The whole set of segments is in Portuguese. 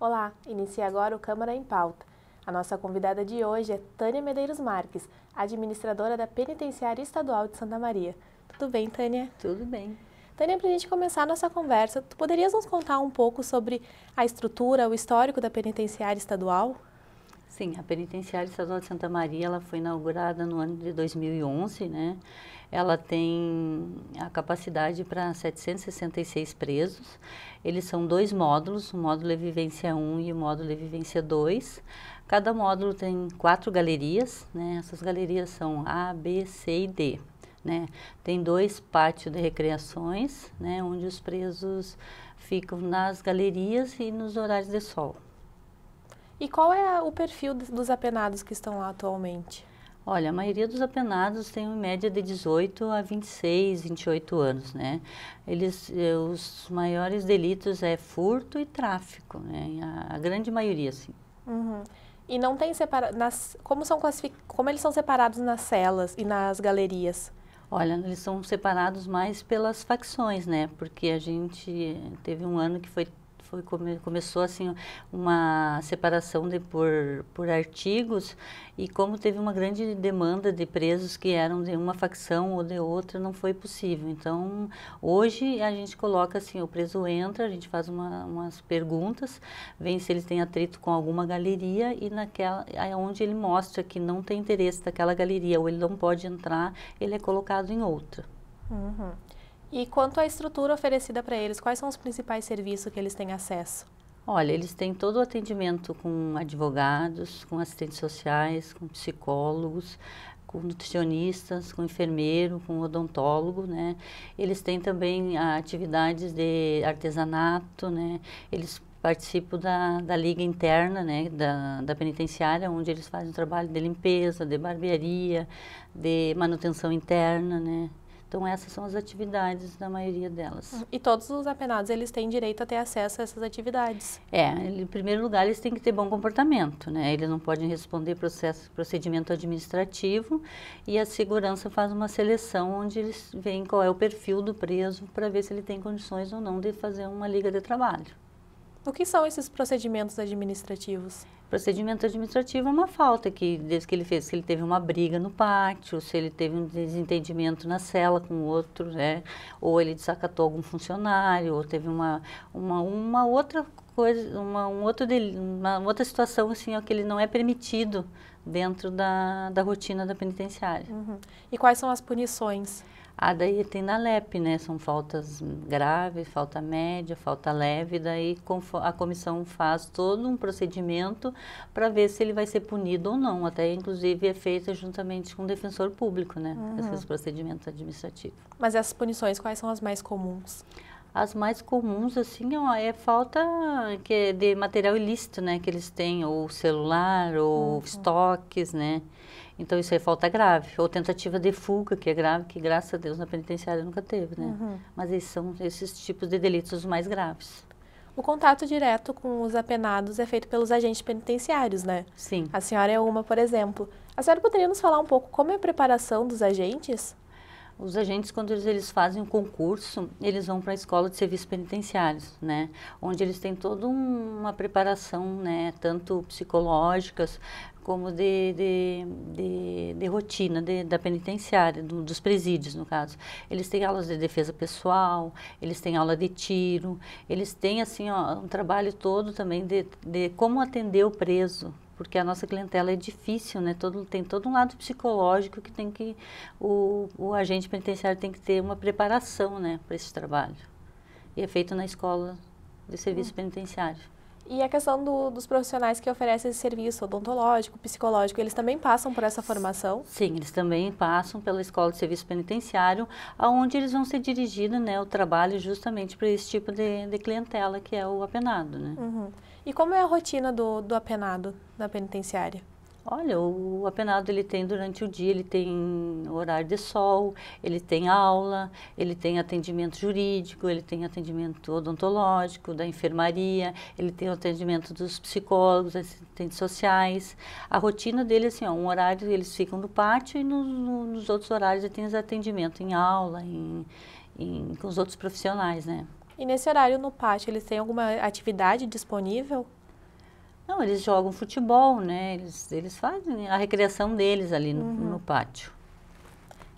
Olá, inicia agora o Câmara em Pauta. A nossa convidada de hoje é Tânia Medeiros Marques, administradora da Penitenciária Estadual de Santa Maria. Tudo bem, Tânia? Tudo bem. Tânia, para a gente começar a nossa conversa, tu poderias nos contar um pouco sobre a estrutura, o histórico da Penitenciária Estadual? Sim, a Penitenciária Estadual de Santa Maria ela foi inaugurada no ano de 2011, né? Ela tem a capacidade para 766 presos. Eles são dois módulos, o módulo é Vivência 1 e o módulo é Vivência 2. Cada módulo tem quatro galerias, né? Essas galerias são A, B, C e D. Né? Tem dois pátios de recreações, né? onde os presos ficam nas galerias e nos horários de sol. E qual é o perfil dos apenados que estão lá atualmente? Olha, a maioria dos apenados tem em média de 18 a 26, 28 anos, né? Eles, eh, os maiores delitos é furto e tráfico, né? A, a grande maioria, assim. Uhum. E não tem separa nas como são classific... como eles são separados nas celas e nas galerias? Olha, eles são separados mais pelas facções, né? Porque a gente eh, teve um ano que foi foi come, começou assim uma separação de por por artigos e como teve uma grande demanda de presos que eram de uma facção ou de outra, não foi possível. Então, hoje a gente coloca assim, o preso entra, a gente faz uma, umas perguntas, vem se ele tem atrito com alguma galeria e naquela é onde ele mostra que não tem interesse daquela galeria ou ele não pode entrar, ele é colocado em outra. Uhum. E quanto à estrutura oferecida para eles, quais são os principais serviços que eles têm acesso? Olha, eles têm todo o atendimento com advogados, com assistentes sociais, com psicólogos, com nutricionistas, com enfermeiro, com odontólogo, né? Eles têm também atividades de artesanato, né? Eles participam da, da liga interna né, da, da penitenciária, onde eles fazem o trabalho de limpeza, de barbearia, de manutenção interna, né, então essas são as atividades da maioria delas. Uhum. E todos os apenados eles têm direito a ter acesso a essas atividades? É, em primeiro lugar eles têm que ter bom comportamento, né? Eles não podem responder processo, procedimento administrativo e a segurança faz uma seleção onde eles veem qual é o perfil do preso para ver se ele tem condições ou não de fazer uma liga de trabalho. O que são esses procedimentos administrativos? Procedimento administrativo é uma falta que, desde que ele fez, se ele teve uma briga no pátio, se ele teve um desentendimento na cela com o outro, né? ou ele desacatou algum funcionário, ou teve uma, uma, uma outra coisa, uma, um outro dele, uma outra situação assim, que ele não é permitido dentro da, da rotina da penitenciária. Uhum. E quais são as punições? Ah, daí tem na LEP, né? São faltas graves falta média, falta leve. Daí a comissão faz todo um procedimento para ver se ele vai ser punido ou não. Até, inclusive, é feita juntamente com o defensor público, né? Uhum. Esses procedimentos administrativos. Mas essas punições, quais são as mais comuns? As mais comuns, assim, ó, é falta que é de material ilícito, né? Que eles têm, ou celular, ou uhum. estoques, né? Então isso é falta grave, ou tentativa de fuga, que é grave, que graças a Deus na penitenciária nunca teve, né? Uhum. Mas esses são esses tipos de delitos os mais graves. O contato direto com os apenados é feito pelos agentes penitenciários, né? Sim. A senhora é uma, por exemplo. A senhora poderia nos falar um pouco como é a preparação dos agentes? Os agentes, quando eles, eles fazem o um concurso, eles vão para a escola de serviços penitenciários, né? Onde eles têm toda um, uma preparação, né? Tanto psicológicas como de, de, de, de rotina de, da penitenciária, do, dos presídios, no caso. Eles têm aulas de defesa pessoal, eles têm aula de tiro, eles têm assim ó, um trabalho todo também de, de como atender o preso, porque a nossa clientela é difícil, né? Todo, tem todo um lado psicológico que tem que o, o agente penitenciário tem que ter uma preparação, né, para esse trabalho. E é feito na escola de serviço hum. penitenciário. E a questão do, dos profissionais que oferecem esse serviço odontológico, psicológico, eles também passam por essa formação? Sim, eles também passam pela Escola de Serviço Penitenciário, aonde eles vão ser dirigidos, né, o trabalho justamente para esse tipo de, de, clientela que é o apenado, né. Uhum. E como é a rotina do, do apenado na penitenciária? Olha, o apenado ele tem durante o dia, ele tem horário de sol, ele tem aula, ele tem atendimento jurídico, ele tem atendimento odontológico, da enfermaria, ele tem o atendimento dos psicólogos, assistentes sociais. A rotina dele assim, ó, um horário eles ficam no pátio e nos, nos outros horários ele tem atendimento em aula, em, em, com os outros profissionais, né? E nesse horário no pátio, eles têm alguma atividade disponível? Não, eles jogam futebol, né? Eles, eles fazem a recreação deles ali no, uhum. no pátio.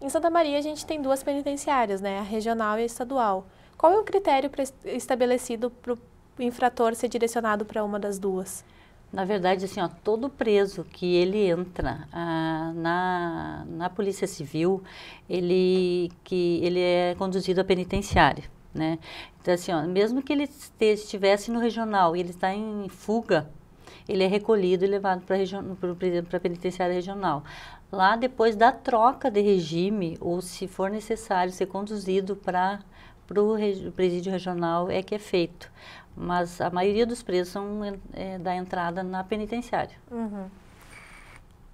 Em Santa Maria a gente tem duas penitenciárias, né? A regional e a estadual. Qual é o critério estabelecido para o infrator ser direcionado para uma das duas? Na verdade, assim, ó, todo preso que ele entra ah, na, na Polícia Civil, ele, que, ele é conduzido à penitenciária. Né? Então, assim, ó, mesmo que ele estivesse no regional e ele está em fuga, ele é recolhido e levado para a penitenciária regional. Lá, depois da troca de regime, ou se for necessário ser conduzido para o presídio regional, é que é feito. Mas a maioria dos presos são é, é da entrada na penitenciária. Uhum.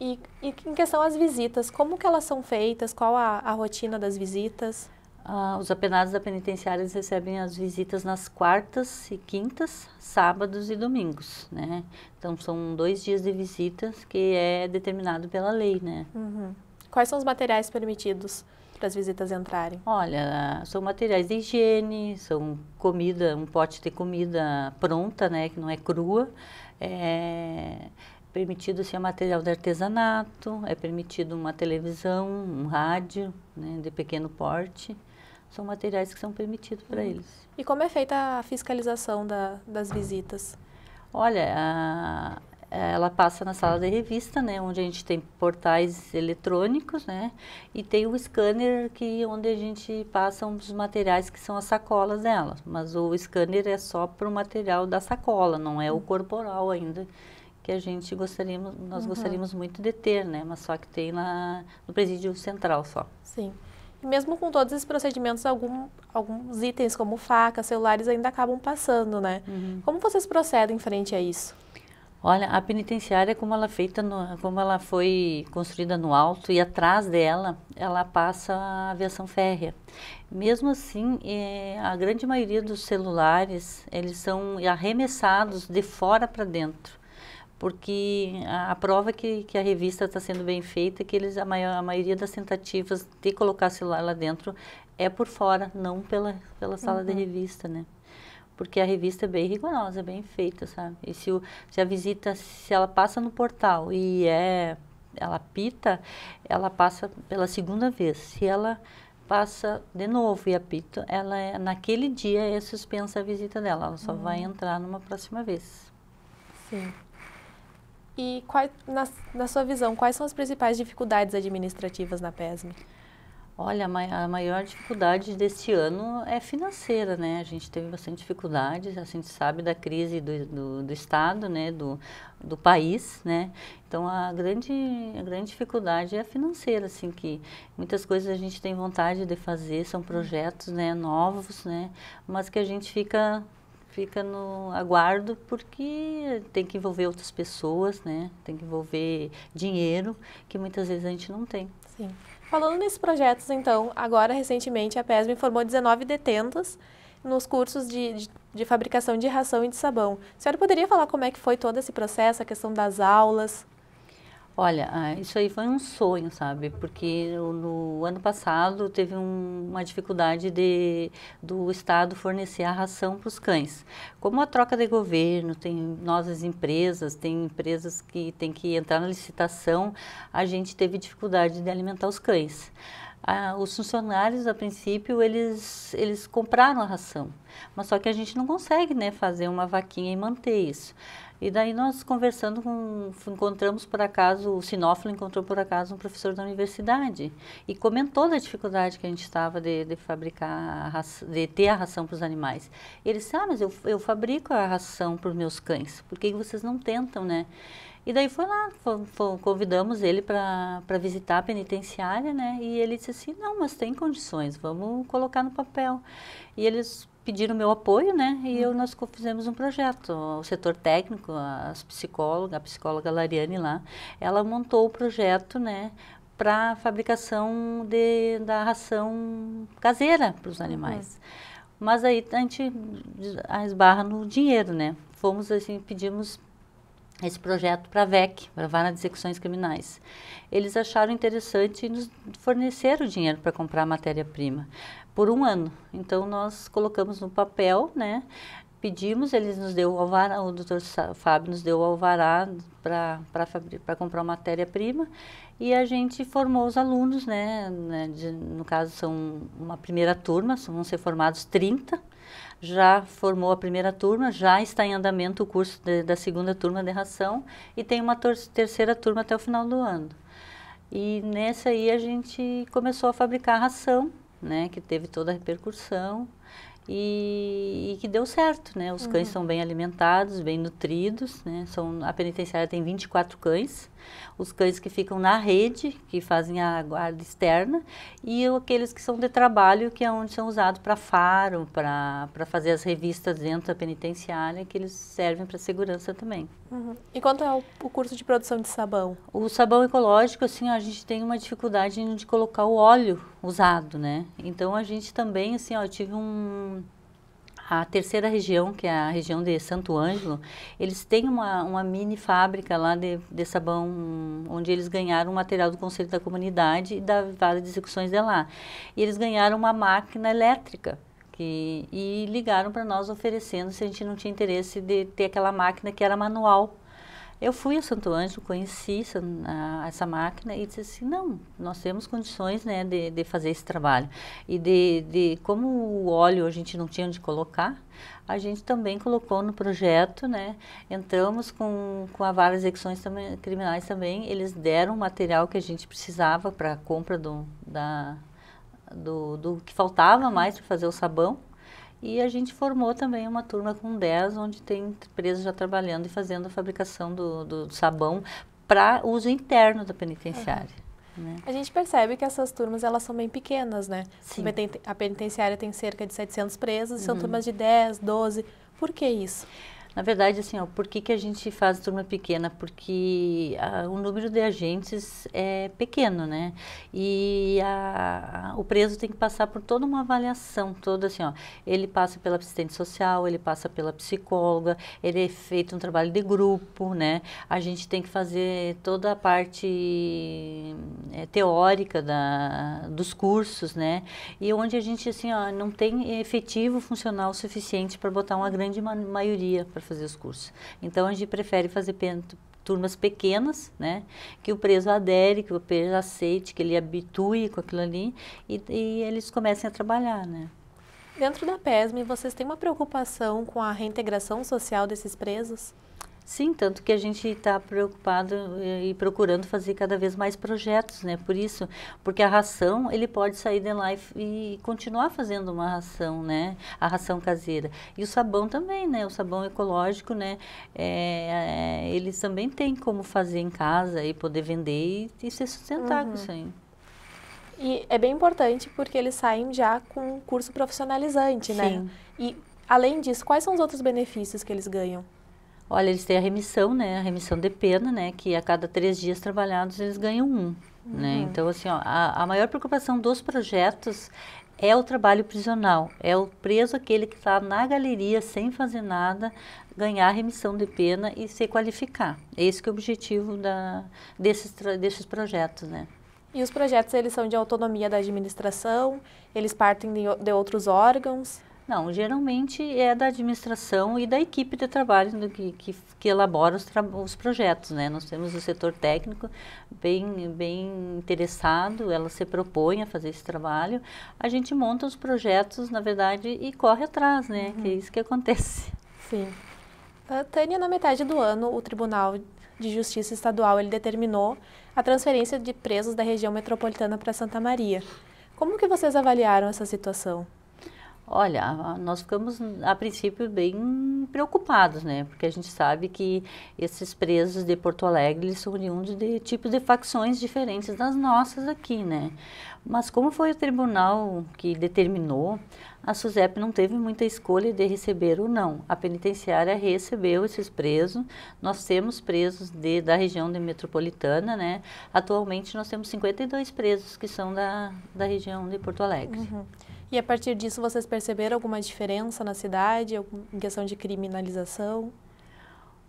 E, e, em questão às visitas, como que elas são feitas? Qual a, a rotina das visitas? Ah, os apenados da penitenciária recebem as visitas nas quartas e quintas, sábados e domingos, né? Então são dois dias de visitas que é determinado pela lei, né? Uhum. Quais são os materiais permitidos para as visitas entrarem? Olha, são materiais de higiene, são comida, um pote de comida pronta, né? Que não é crua. É permitido ser assim, material de artesanato, é permitido uma televisão, um rádio, né, de pequeno porte são materiais que são permitidos para uhum. eles. E como é feita a fiscalização da, das visitas? Olha, a, ela passa na sala de revista, né, onde a gente tem portais eletrônicos, né, e tem o scanner que onde a gente passa os materiais que são as sacolas dela, mas o scanner é só para o material da sacola, não é o uhum. corporal ainda que a gente gostaríamos, nós uhum. gostaríamos muito de ter, né, mas só que tem na, no presídio central só. Sim mesmo com todos esses procedimentos, algum, alguns itens como facas, celulares ainda acabam passando, né? Uhum. Como vocês procedem frente a isso? Olha, a penitenciária, como ela, é feita no, como ela foi construída no alto e atrás dela, ela passa a aviação férrea. Mesmo assim, eh, a grande maioria dos celulares, eles são arremessados de fora para dentro porque a, a prova que, que a revista está sendo bem feita é que eles, a, maior, a maioria das tentativas de colocar celular lá dentro é por fora, não pela, pela sala uhum. de revista, né? Porque a revista é bem rigorosa, é bem feita, sabe? E se, o, se a visita, se ela passa no portal e é, ela apita, ela passa pela segunda vez. Se ela passa de novo e apita, ela é, naquele dia é suspensa a visita dela, ela só uhum. vai entrar numa próxima vez. Sim. E na, na sua visão, quais são as principais dificuldades administrativas na PESM? Olha, a maior dificuldade deste ano é financeira, né? A gente teve bastante dificuldades, assim, a gente sabe da crise do, do, do, Estado, né? Do, do país, né? Então, a grande, a grande dificuldade é a financeira, assim, que muitas coisas a gente tem vontade de fazer, são projetos né, novos, né? Mas que a gente fica fica no aguardo porque tem que envolver outras pessoas, né? Tem que envolver dinheiro que muitas vezes a gente não tem. Sim. Falando nesses projetos, então, agora recentemente a PESM formou 19 detentos nos cursos de, de, de fabricação de ração e de sabão. A senhora poderia falar como é que foi todo esse processo, a questão das aulas? Olha, ah, isso aí foi um sonho, sabe? Porque no ano passado teve um, uma dificuldade de, do Estado fornecer a ração para os cães. Como a troca de governo, tem novas empresas, tem empresas que tem que entrar na licitação, a gente teve dificuldade de alimentar os cães. Ah, os funcionários a princípio eles eles compraram a ração mas só que a gente não consegue né fazer uma vaquinha e manter isso e daí nós conversando com, encontramos por acaso, o Sinófilo encontrou por acaso um professor da universidade e comentou da dificuldade que a gente estava de, de, fabricar, raça, de ter a ração para os animais. ele disse, ah, mas eu, eu fabrico a ração para os meus cães, por que vocês não tentam, né? E daí foi lá, foi, foi, convidamos ele para visitar a penitenciária, né? E ele disse assim, não, mas tem condições, vamos colocar no papel. E eles pediram meu apoio, né? E eu, hum. nós fizemos um projeto. O setor técnico, as psicólogas, a psicóloga Lariane lá, ela montou o projeto, né? Para fabricação de, da ração caseira para os animais. Uhum. Mas aí a gente esbarra no dinheiro, né? Fomos assim, pedimos esse projeto para a VEC, para a Vara de Execuções Criminais. Eles acharam interessante e nos forneceram dinheiro para comprar matéria-prima por um ano. Então, nós colocamos no papel, né? Pedimos, eles nos deu o alvará, o doutor Fábio nos deu o alvará para comprar matéria-prima e a gente formou os alunos, né? né de, no caso, são uma primeira turma, vão ser formados 30 já formou a primeira turma, já está em andamento o curso de, da segunda turma de ração e tem uma terceira turma até o final do ano. E nessa aí a gente começou a fabricar ração, né, que teve toda a repercussão. E, e, que deu certo, né? Os uhum. cães são bem alimentados, bem nutridos, né? São, a penitenciária tem 24 cães, os cães que ficam na rede, que fazem a guarda externa, e aqueles que são de trabalho, que é onde são usados para faro, para fazer as revistas dentro da penitenciária, que eles servem para segurança também. Uhum. E quanto é o, curso de produção de sabão? O sabão ecológico, assim, a gente tem uma dificuldade de colocar o óleo usado, né? Então a gente também, assim, ó, eu tive um a terceira região, que é a região de Santo Ângelo, eles têm uma, uma mini fábrica lá de, de sabão, onde eles ganharam material do Conselho da Comunidade e da Vara de Execuções de lá. E eles ganharam uma máquina elétrica. Que, e ligaram para nós oferecendo se a gente não tinha interesse de ter aquela máquina que era manual eu fui a Santo Ângelo, conheci a, essa máquina e disse assim, não, nós temos condições né, de, de fazer esse trabalho. E de, de, como o óleo a gente não tinha onde colocar, a gente também colocou no projeto, né? Entramos com, com a várias Execuções também, Criminais também, eles deram o material que a gente precisava para a compra do, da, do, do que faltava mais para fazer o sabão. E a gente formou também uma turma com 10, onde tem empresas já trabalhando e fazendo a fabricação do, do, sabão para uso interno da penitenciária. Uhum. Né? A gente percebe que essas turmas elas são bem pequenas, né? Sim. A penitenciária tem cerca de 700 presos, uhum. são turmas de 10, 12. Por que isso? Na verdade, assim, ó, por que, que a gente faz turma pequena? Porque a, ah, o número de agentes é pequeno, né? E a, a, o preso tem que passar por toda uma avaliação, toda assim, ó, ele passa pela assistente social, ele passa pela psicóloga, ele é feito um trabalho de grupo, né? A gente tem que fazer toda a parte é, teórica da, dos cursos, né? E onde a gente, assim, ó, não tem efetivo funcional suficiente para botar uma grande ma maioria, para para fazer os cursos. Então a gente prefere fazer turmas pequenas, né, que o preso adere, que o preso aceite, que ele habitue com aquilo ali e, e eles comecem a trabalhar, né. Dentro da PESM, vocês têm uma preocupação com a reintegração social desses presos? Sim, tanto que a gente está preocupado eh, e procurando fazer cada vez mais projetos, né? Por isso, porque a ração, ele pode sair de lá e, e, continuar fazendo uma ração, né? A ração caseira. E o sabão também, né? O sabão ecológico, né? É, é, eles também tem como fazer em casa e poder vender e, e se sustentar uhum. com isso aí. E é bem importante porque eles saem já com um curso profissionalizante, né? Sim. né? E, além disso, quais são os outros benefícios que eles ganham? Olha, eles têm a remissão, né? A remissão de pena, né? Que a cada três dias trabalhados eles ganham um. Né. Uhum. Né? Então, assim, ó, a, a maior preocupação dos projetos é o trabalho prisional, é o preso aquele que está na galeria sem fazer nada, ganhar remissão de pena e se qualificar. É esse é o objetivo da, desses, desses projetos, né? E os projetos, eles são de autonomia da administração, eles partem de, de outros órgãos? Não, geralmente é da administração e da equipe de trabalho que, que, que elabora os, os, projetos, né? Nós temos o setor técnico bem, bem interessado, ela se propõe a fazer esse trabalho. A gente monta os projetos, na verdade, e corre atrás, né? Uhum. Que é uhum. isso que acontece. Sim. Ah, Tânia, na metade do ano, o Tribunal de Justiça Estadual ele determinou a transferência de presos da região metropolitana para Santa Maria. Como que vocês avaliaram essa situação? Olha, nós ficamos a princípio bem preocupados, né? Porque a gente sabe que esses presos de Porto Alegre eles são oriundos de tipos de facções diferentes das nossas aqui, né? Mas como foi o tribunal que determinou, a SUSEP não teve muita escolha de receber ou não. A penitenciária recebeu esses presos. Nós temos presos de, da região de metropolitana, né? Atualmente nós temos 52 presos que são da, da região de Porto Alegre. Uhum. E a partir disso vocês perceberam alguma diferença na cidade, em questão de criminalização?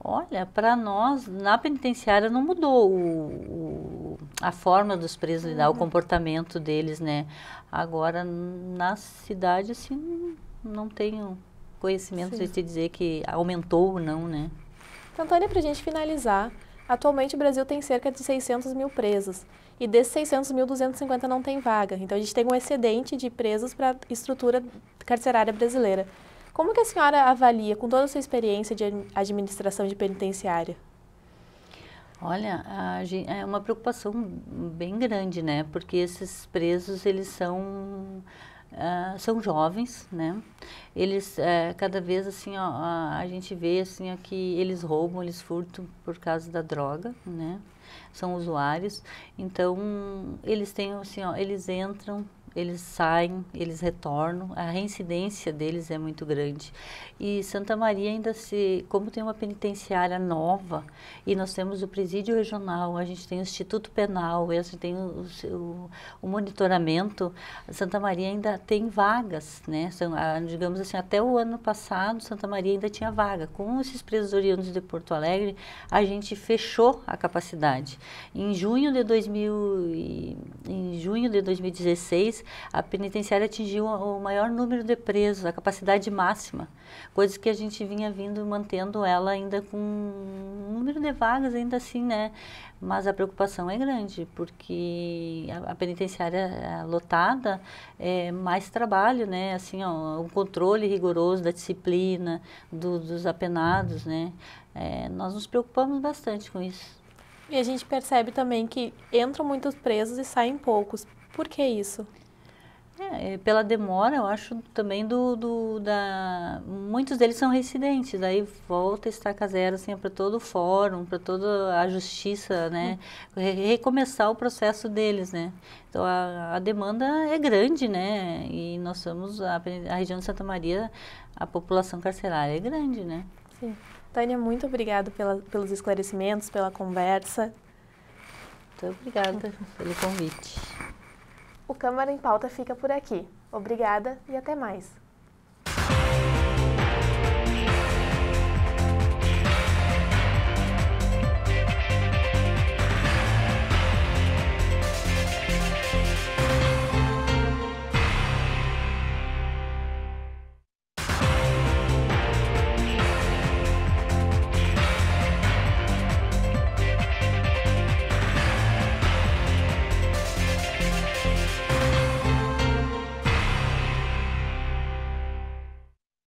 Olha, para nós, na penitenciária não mudou o, o, a forma dos presos lidar, uhum. o comportamento deles, né? Agora, na cidade, assim, não tenho conhecimento Sim. de te dizer que aumentou ou não, né? Então, Tânia, para a gente finalizar, Atualmente, o Brasil tem cerca de 600 mil presos e desses 600 mil, 250 não tem vaga. Então, a gente tem um excedente de presos para a estrutura carcerária brasileira. Como que a senhora avalia, com toda a sua experiência de administração de penitenciária? Olha, a, é uma preocupação bem grande, né? Porque esses presos, eles são ah, são jovens, né? Eles, uh, cada vez, assim, ó, a, a, gente vê, assim, ó, que eles roubam, eles furtam por causa da droga, né? São usuários. Então, eles têm, assim, ó, eles entram eles saem, eles retornam, a reincidência deles é muito grande. E Santa Maria ainda se, como tem uma penitenciária nova, e nós temos o presídio regional, a gente tem o Instituto Penal, a gente tem o, o, o monitoramento, Santa Maria ainda tem vagas, né? São, a, digamos assim, até o ano passado, Santa Maria ainda tinha vaga. Com esses presos oriundos de Porto Alegre, a gente fechou a capacidade. Em junho de 2000 e, em junho de 2016, a penitenciária atingiu o maior número de presos, a capacidade máxima, coisa que a gente vinha vindo mantendo ela ainda com um número de vagas ainda assim, né? Mas a preocupação é grande, porque a, a penitenciária eh, lotada é mais trabalho, né? Assim, ó, um controle rigoroso da disciplina, do, dos apenados, né? É, nós nos preocupamos bastante com isso. E a gente percebe também que entram muitos presos e saem poucos. Por que isso? É, é, pela demora, eu acho também do, do, da muitos deles são residentes, aí volta estaca zero assim para todo o fórum, para toda a justiça, né? Re recomeçar o processo deles, né? Então a, a, demanda é grande, né? E nós somos a, a região de Santa Maria, a população carcerária é grande, né? Sim. Tânia, muito obrigado pela, pelos esclarecimentos, pela conversa. Muito obrigada pelo convite. O Câmara em Pauta fica por aqui. Obrigada e até mais.